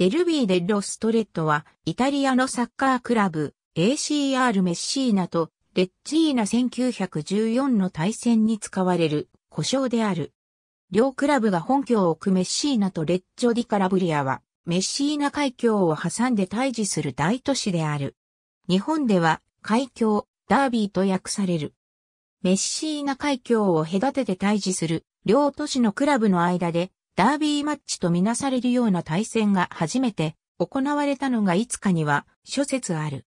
デルビー・デッロ・ストレットは、イタリアのサッカークラブ、ACR メッシーナと、レッジーナ1914の対戦に使われる、故障である。両クラブが本拠を置くメッシーナとレッジョ・ディ・カラブリアは、メッシーナ海峡を挟んで対峙する大都市である。日本では、海峡、ダービーと訳される。メッシーナ海峡を隔てて対峙する、両都市のクラブの間で、ダービーマッチとみなされるような対戦が初めて行われたのがいつかには諸説ある。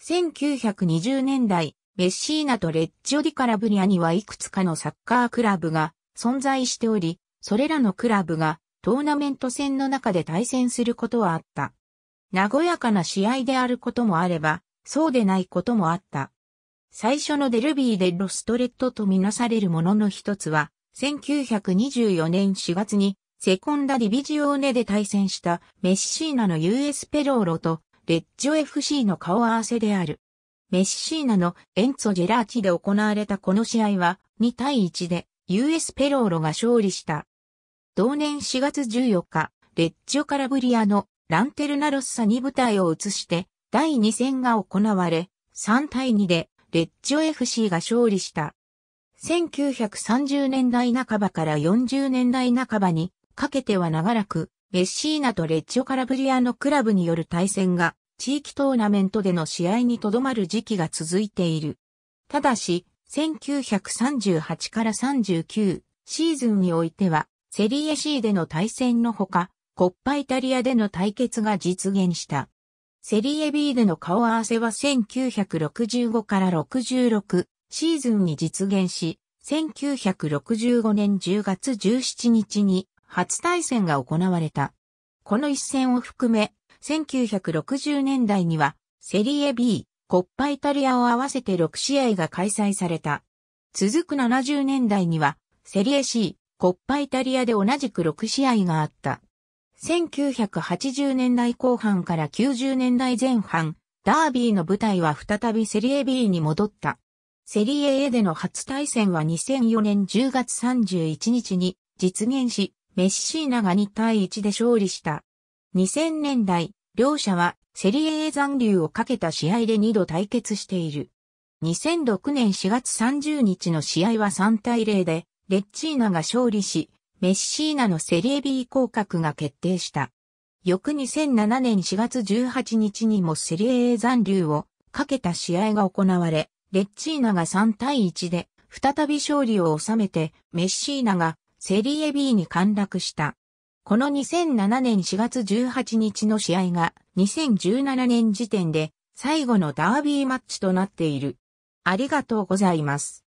1920年代、メッシーナとレッジオディカラブリアにはいくつかのサッカークラブが存在しており、それらのクラブがトーナメント戦の中で対戦することはあった。和やかな試合であることもあれば、そうでないこともあった。最初のデルビーでロストレッドとみなされるものの一つは、1924年4月にセコンダディビジオーネで対戦したメッシーナの US ペローロとレッジョ FC の顔合わせである。メッシーナのエンツォ・ジェラーチで行われたこの試合は2対1で US ペローロが勝利した。同年4月14日、レッジョ・カラブリアのランテルナロッサに舞台を移して第2戦が行われ3対2でレッジョ FC が勝利した。1930年代半ばから40年代半ばにかけては長らく、メッシーナとレッジョカラブリアのクラブによる対戦が、地域トーナメントでの試合にとどまる時期が続いている。ただし、1938から39シーズンにおいては、セリエ C での対戦のほか、コッパイタリアでの対決が実現した。セリエ B での顔合わせは1965から66シーズンに実現し、1965年10月17日に初対戦が行われた。この一戦を含め、1960年代には、セリエ B、コッパイタリアを合わせて6試合が開催された。続く70年代には、セリエ C、コッパイタリアで同じく6試合があった。1980年代後半から90年代前半、ダービーの舞台は再びセリエ B に戻った。セリエ A での初対戦は2004年10月31日に実現し、メッシーナが2対1で勝利した。2000年代、両者はセリエ A 残留をかけた試合で2度対決している。2006年4月30日の試合は3対0で、レッチーナが勝利し、メッシーナのセリエ B 降格が決定した。翌2007年4月18日にもセリエ A 残留をかけた試合が行われ、レッチーナが3対1で再び勝利を収めて、メッシーナがセリエ B に陥落した。この2007年4月18日の試合が2017年時点で最後のダービーマッチとなっている。ありがとうございます。